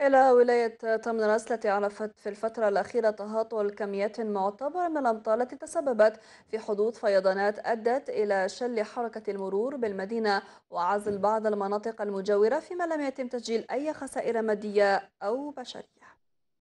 إلى ولاية طمنرة التي عرفت في الفترة الأخيرة تهاطل كميات معتبرة من الأمطار التي تسببت في حدوث فيضانات أدت إلى شل حركة المرور بالمدينة وعزل بعض المناطق المجاورة فيما لم يتم تسجيل أي خسائر مادية أو بشرية